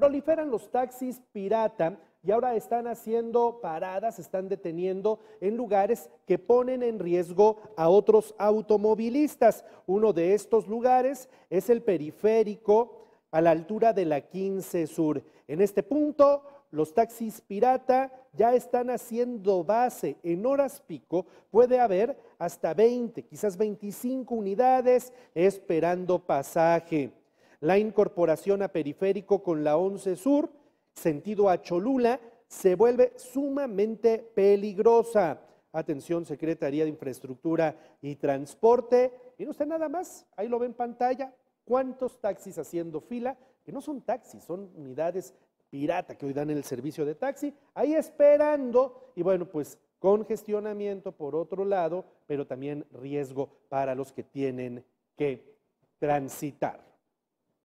Proliferan los taxis pirata y ahora están haciendo paradas, están deteniendo en lugares que ponen en riesgo a otros automovilistas. Uno de estos lugares es el periférico a la altura de la 15 Sur. En este punto, los taxis pirata ya están haciendo base. En horas pico puede haber hasta 20, quizás 25 unidades esperando pasaje la incorporación a periférico con la 11 Sur, sentido a Cholula, se vuelve sumamente peligrosa. Atención, Secretaría de Infraestructura y Transporte. no sé nada más, ahí lo ven en pantalla, cuántos taxis haciendo fila, que no son taxis, son unidades pirata que hoy dan el servicio de taxi, ahí esperando, y bueno, pues congestionamiento por otro lado, pero también riesgo para los que tienen que transitar.